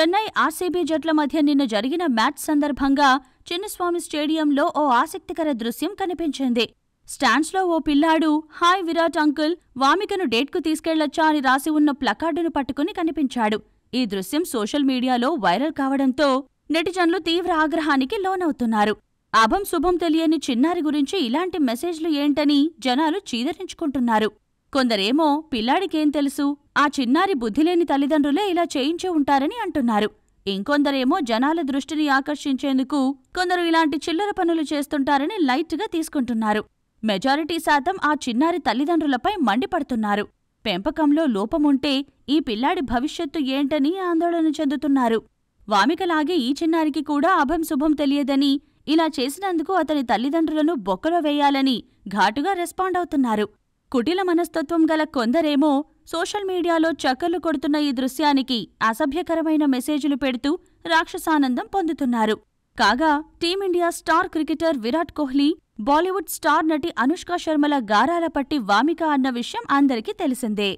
Chennai RCB జట్ల మధ్య నిన్న జరిగిన మ్యాచ్ సందర్భంగా చిన్నస్వామి స్టేడియంలో ఓ ఆసక్తికర దృశ్యం కనిపించింది స్టాండ్స్లో ఓ పిల్లాడు హాయ్ విరాట్ అంకుల్ వామికను డేట్కు తీసుకెళ్లొచ్చా అని రాసి ఉన్న ప్లకార్డును పట్టుకుని కనిపించాడు ఈ దృశ్యం సోషల్ మీడియాలో వైరల్ కావడంతో నెటిజన్లు తీవ్ర ఆగ్రహానికి లోనవుతున్నారు అభం శుభం తెలియని చిన్నారి గురించి ఇలాంటి మెసేజ్లు ఏంటని జనాలు చీదరించుకుంటున్నారు కొందరేమో పిల్లాడికేం తెలుసు ఆ చిన్నారి బుద్ధిలేని తల్లిదండ్రులే ఇలా చేయించే ఉంటారని అంటున్నారు ఇంకొందరేమో జనాల దృష్టిని ఆకర్షించేందుకు కొందరు ఇలాంటి చిల్లర పనులు చేస్తుంటారని లైట్గా తీసుకుంటున్నారు మెజారిటీ శాతం ఆ చిన్నారి తల్లిదండ్రులపై మండిపడుతున్నారు పెంపకంలో లోపముంటే ఈ పిల్లాడి భవిష్యత్తు ఏంటని ఆందోళన చెందుతున్నారు వామికలాగే ఈ చిన్నారికి కూడా అభం శుభం తెలియదని ఇలా చేసినందుకు అతని తల్లిదండ్రులను బొక్కలో వేయాలని ఘాటుగా రెస్పాండ్ అవుతున్నారు కుటిల మనస్తత్వం గల కొందరేమో సోషల్ మీడియాలో చక్కర్లు కొడుతున్న ఈ దృశ్యానికి అసభ్యకరమైన మెసేజ్లు పెడుతూ రాక్షసానందం పొందుతున్నారు కాగా team India star cricketer Virat Kohli Bollywood star నటి అనుష్క శర్మల గారాల పట్టి వామిక అన్న విషయం అందరికీ తెలిసిందే